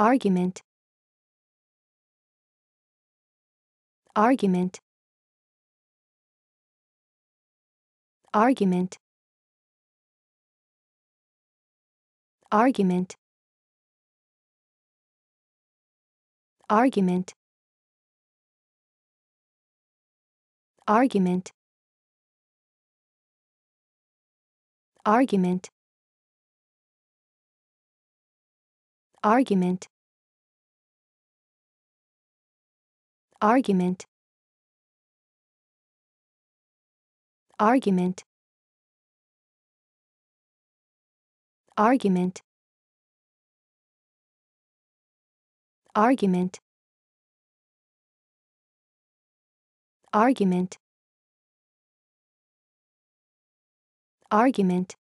Argument Argument Argument Argument Argument Argument Argument Argument Argument Argument Argument Argument Argument Argument